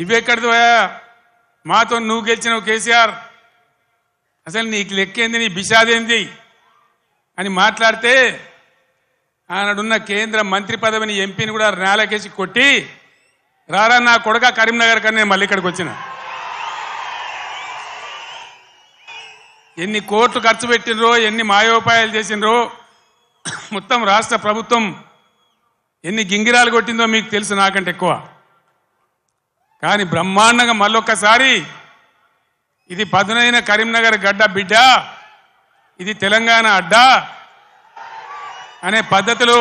నువ్వెక్కడిది పోయా మాతో నువ్వు గెలిచినావు కేసీఆర్ అసలు నీకు లెక్కేంది నీ బిషాదేంది అని మాట్లాడితే ఆనాడున్న కేంద్ర మంత్రి పదవిని ఎంపీని కూడా నేలకేసి కొట్టి రారా నా కొడక కరీంనగర్ కన్నా నేను మళ్ళీ ఇక్కడికి వచ్చిన ఎన్ని కోట్లు ఖర్చు పెట్టినరో ఎన్ని మాయోపాయాలు చేసినరో మొత్తం రాష్ట్ర ప్రభుత్వం ఎన్ని గింగిరాలు కొట్టిందో మీకు తెలుసు నాకంటే ఎక్కువ కానీ బ్రహ్మాండంగా మళ్ళొక్కసారి ఇది పదునైన కరీంనగర్ గడ్డ బిడ్డ ఇది తెలంగాణ అడ్డా అనే పద్ధతిలో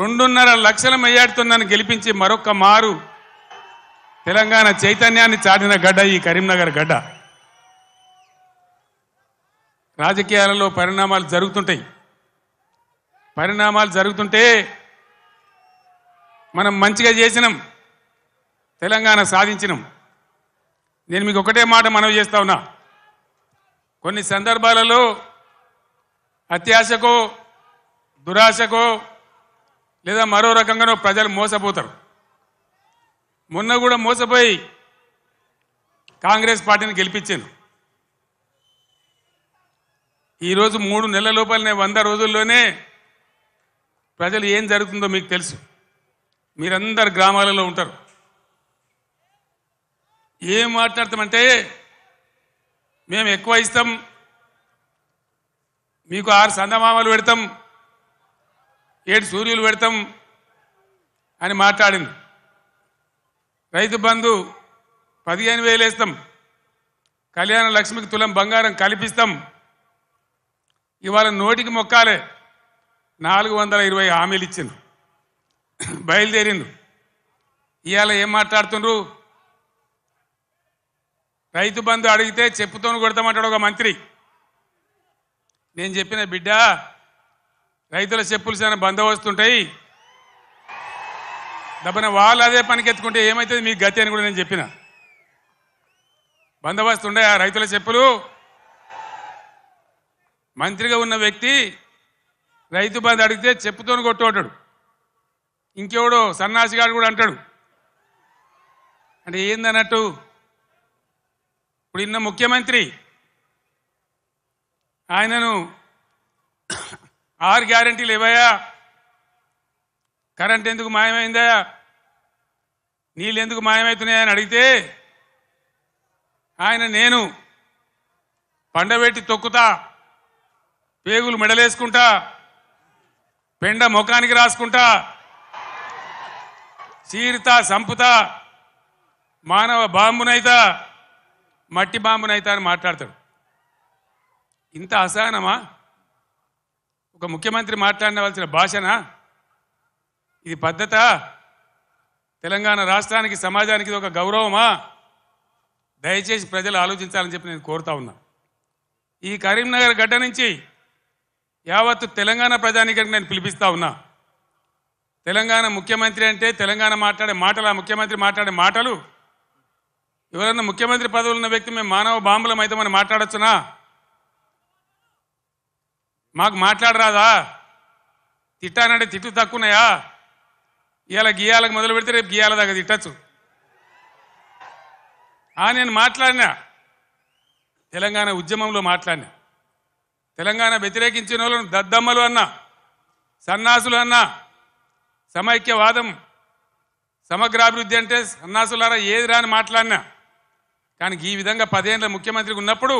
రెండున్నర లక్షల మెయ్యాడుతుందని గెలిపించి మరొక్క మారు తెలంగాణ చైతన్యాన్ని చాటిన గడ్డ ఈ కరీంనగర్ గడ్డ రాజకీయాలలో పరిణామాలు జరుగుతుంటాయి పరిణామాలు జరుగుతుంటే మనం మంచిగా చేసినాం తెలంగాణ సాధించినాం నేను మీకు ఒకటే మాట మనవి చేస్తా ఉన్నా కొన్ని సందర్భాలలో అత్యాశకో దురాశకో లేదా మరో రకంగానో ప్రజలు మోసపోతారు మొన్న కూడా మోసపోయి కాంగ్రెస్ పార్టీని గెలిపించాను ఈరోజు మూడు నెలల లోపలనే వంద రోజుల్లోనే ప్రజలు ఏం జరుగుతుందో మీకు తెలుసు మీరందరు గ్రామాలలో ఉంటారు ఏం మాట్లాడతామంటే మేము ఎక్కువ ఇస్తాం మీకు ఆరు సందమామలు పెడతాం ఏడు సూర్యులు పెడతాం అని మాట్లాడింది రైతు బంధు పదిహేను వేలు వేస్తాం కళ్యాణ లక్ష్మికి తులం బంగారం కల్పిస్తాం ఇవాళ నోటికి మొక్కాలే నాలుగు వందల ఇరవై హామీలు ఇచ్చింది బయలుదేరిండు ఇవాళ ఏం మాట్లాడుతుండ్రు రైతు బంధు అడిగితే చెప్పుతోను కొడతామంటాడు ఒక మంత్రి నేను చెప్పిన బిడ్డ రైతుల చెప్పులు చాలా వస్తుంటాయి దబ్బన వాళ్ళు అదే పనికి ఎత్తుకుంటే ఏమవుతుంది మీ గతి అని కూడా నేను చెప్పిన బందోబస్తు ఉండే ఆ రైతుల చెప్పులు మంత్రిగా ఉన్న వ్యక్తి రైతు బంధు అడిగితే చెప్పుతోను కొట్టుకుంటాడు ఇంకెవడో సన్నాసిగాడు కూడా అంటాడు అంటే ఏందన్నట్టు ఇప్పుడు ఇన్న ముఖ్యమంత్రి ఆయనను ఆరు గ్యారంటీలు ఇవ్వయా కరెంట్ ఎందుకు మాయమైందా నీళ్ళు ఎందుకు మాయమవుతున్నాయని అడిగితే ఆయన నేను పండబెట్టి తొక్కుతా పేగులు మెడలేసుకుంటా పెండ ముఖానికి రాసుకుంటా చీరుతా సంపుతా మానవ బాంబునైతా మట్టి బాంబునైతా అని మాట్లాడతాడు ఇంత అసహనమా ఒక ముఖ్యమంత్రి మాట్లాడవలసిన భాషనా ఇది పద్ధత తెలంగాణ రాష్ట్రానికి సమాజానికి ఒక గౌరవమా దయచేసి ప్రజలు ఆలోచించాలని చెప్పి నేను కోరుతా ఉన్నా ఈ కరీంనగర్ గడ్డ నుంచి యావత్తు తెలంగాణ ప్రజానికి నేను పిలిపిస్తా ఉన్నా తెలంగాణ ముఖ్యమంత్రి అంటే తెలంగాణ మాట్లాడే మాటలు ఆ ముఖ్యమంత్రి మాట్లాడే మాటలు ఎవరన్నా ముఖ్యమంత్రి పదవులు ఉన్న వ్యక్తి మేము మానవ బాంబులం అయితే మనం మాట్లాడచ్చునా మాకు మాట్లాడరాదా తిట్టానంటే తిట్టు తక్కువనాయా ఇవాళ గీయాలకు మొదలు పెడితే రేపు గీయాల దాకా తిట్టచ్చు ఆ నేను మాట్లాడినా తెలంగాణ ఉద్యమంలో మాట్లాడినా తెలంగాణ వ్యతిరేకించిన వాళ్ళను దద్దమ్మలు అన్నా సన్నాసులు అన్నా సమైక్యవాదం సమగ్రాభివృద్ధి అంటే సన్నాసులారా ఏది రాని మాట్లాడినా కానీ ఈ విధంగా పదేళ్ళ ముఖ్యమంత్రికి ఉన్నప్పుడు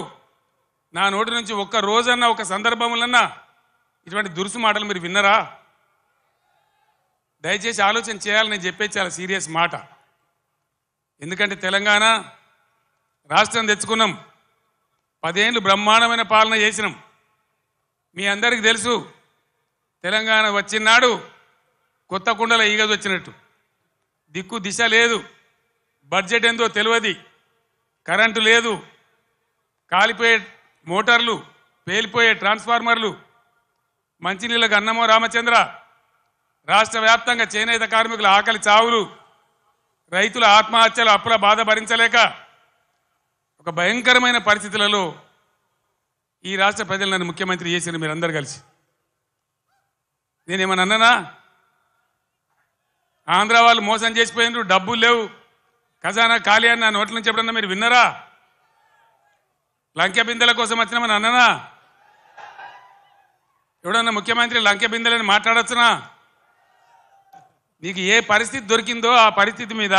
నా నోటి నుంచి ఒక్క రోజన్నా ఒక సందర్భములన్నా ఇటువంటి దురుసు మాటలు మీరు విన్నరా దయచేసి ఆలోచన చేయాలని నేను చెప్పేది చాలా సీరియస్ మాట ఎందుకంటే తెలంగాణ రాష్ట్రం తెచ్చుకున్నాం పదేళ్ళు బ్రహ్మాండమైన పాలన చేసినాం మీ అందరికీ తెలుసు తెలంగాణ వచ్చినాడు కొత్త కుండల ఈగదు వచ్చినట్టు దిక్కు దిశ లేదు బడ్జెట్ ఏందో తెలియదు కరెంటు లేదు కాలిపోయే మోటార్లు పేలిపోయే ట్రాన్స్ఫార్మర్లు మంచినీళ్ళకు అన్నమో రామచంద్ర రాష్ట్ర వ్యాప్తంగా చేనేత కార్మికుల ఆకలి చావులు రైతుల ఆత్మహత్యలు అప్పుల బాధ భరించలేక ఒక భయంకరమైన పరిస్థితులలో ఈ రాష్ట్ర ప్రజలు నన్ను ముఖ్యమంత్రి చేసిన అందరు కలిసి నేనేమన్నా అన్ననా ఆంధ్ర వాళ్ళు మోసం చేసిపోయినారు డబ్బులు లేవు ఖజానా ఖాళీ అని నా నోట్ల నుంచి ఎప్పుడన్నా మీరు విన్నారా లంకె బిందెల కోసం మన అన్ననా ఎవడన్నా ముఖ్యమంత్రి లంకె బిందెలని మాట్లాడచ్చునా నీకు ఏ పరిస్థితి దొరికిందో ఆ పరిస్థితి మీద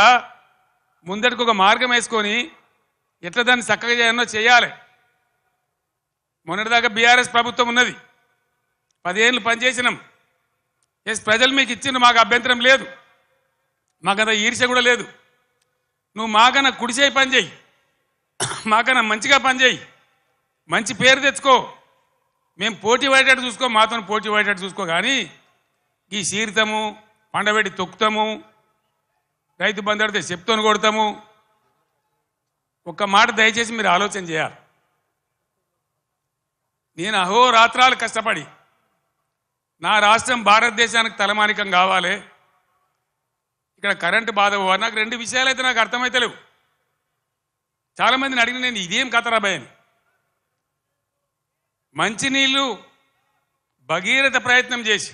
ముందటికి ఒక మార్గం వేసుకొని ఎట్లా దాన్ని చక్కగా చేయాలో చేయాలి మొన్నటిదాకా బీఆర్ఎస్ ప్రభుత్వం ఉన్నది పదిహేళ్ళు పనిచేసినాం ఎస్ ప్రజలు మీకు ఇచ్చిన మాకు అభ్యంతరం లేదు మాకు అంత ఈర్ష్య కూడా లేదు నువ్వు మాకన కుడి పనిచేయి పని చేయి మాకన మంచిగా పని చేయి మంచి పేరు తెచ్చుకో మేము పోటీ పడేటట్టు చూసుకో మాతో పోటీ పడేటట్టు చూసుకో కానీ ఈ సీరితము పండబెట్టి తొక్కుతాము రైతు బంధు అడితే కొడతాము ఒక్క మాట దయచేసి మీరు ఆలోచన చేయాలి నేను అహోరాత్రాలు కష్టపడి నా రాష్ట్రం భారతదేశానికి తలమానికం కావాలి ఇక్కడ కరెంటు బాధ నాకు రెండు విషయాలు అయితే నాకు అర్థమైతే లేవు చాలామందిని అడిగిన నేను ఇదేం కథ రాబాయని మంచినీళ్ళు భగీరథ ప్రయత్నం చేసి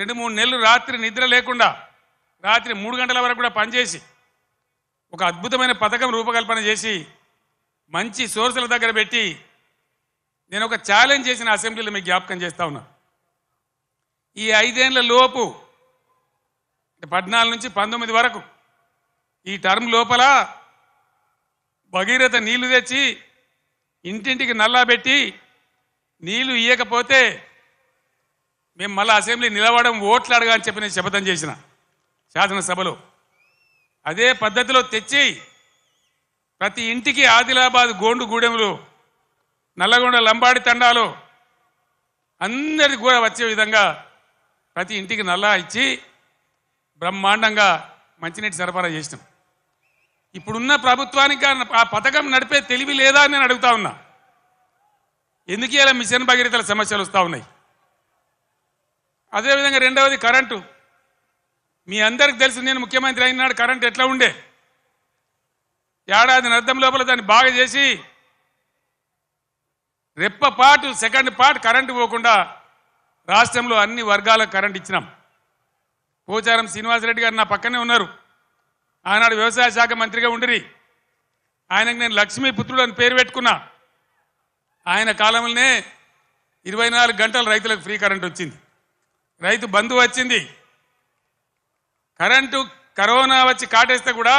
రెండు మూడు నెలలు రాత్రి నిద్ర లేకుండా రాత్రి మూడు గంటల వరకు కూడా పనిచేసి ఒక అద్భుతమైన పథకం రూపకల్పన చేసి మంచి సోర్సుల దగ్గర పెట్టి నేను ఒక ఛాలెంజ్ చేసిన అసెంబ్లీలో మీకు జ్ఞాపకం చేస్తా ఉన్నా ఈ ఐదేళ్ల లోపు పద్నాలుగు నుంచి పంతొమ్మిది వరకు ఈ టర్మ్ లోపల భగీరథ నీళ్లు తెచ్చి ఇంటింటికి నల్లా పెట్టి నీళ్లు ఇయ్యకపోతే మేము మళ్ళీ అసెంబ్లీ నిలబడడం ఓట్లు అడగా అని చెప్పి నేను శపథం చేసిన శాసనసభలో అదే పద్ధతిలో తెచ్చి ప్రతి ఇంటికి ఆదిలాబాద్ గోండు గూడెంలో నల్లగొండ లంబాడి తండాలు అందరికి కూడా వచ్చే విధంగా ప్రతి ఇంటికి నల్లా ఇచ్చి బ్రహ్మాండంగా మంచినీటి సరఫరా చేసినాం ఇప్పుడున్న ప్రభుత్వానికి ఆ పథకం నడిపే తెలివి లేదా అని నేను అడుగుతా ఉన్నా ఎందుకు ఇలా మిషన్ భగీరథల సమస్యలు వస్తూ ఉన్నాయి అదేవిధంగా రెండవది కరెంటు మీ అందరికి తెలుసు నేను ముఖ్యమంత్రి అయినాడు కరెంట్ ఎట్లా ఉండే ఏడాది అర్థం లోపల దాన్ని బాగా చేసి రెప్ప సెకండ్ పార్ట్ కరెంటు పోకుండా రాష్ట్రంలో అన్ని వర్గాలకు కరెంటు ఇచ్చినాం పోచారం శ్రీనివాసరెడ్డి గారు నా పక్కనే ఉన్నారు ఆనాడు వ్యవసాయ శాఖ మంత్రిగా ఉండిరి ఆయనకు నేను లక్ష్మీ పుత్రుడు అని పేరు పెట్టుకున్నా ఆయన కాలంలోనే ఇరవై నాలుగు గంటలు రైతులకు ఫ్రీ కరెంట్ వచ్చింది రైతు బంధు వచ్చింది కరెంటు కరోనా వచ్చి కాటేస్తే కూడా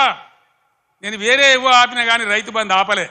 నేను వేరే ఏవో ఆపినా కానీ రైతు బంధు ఆపలే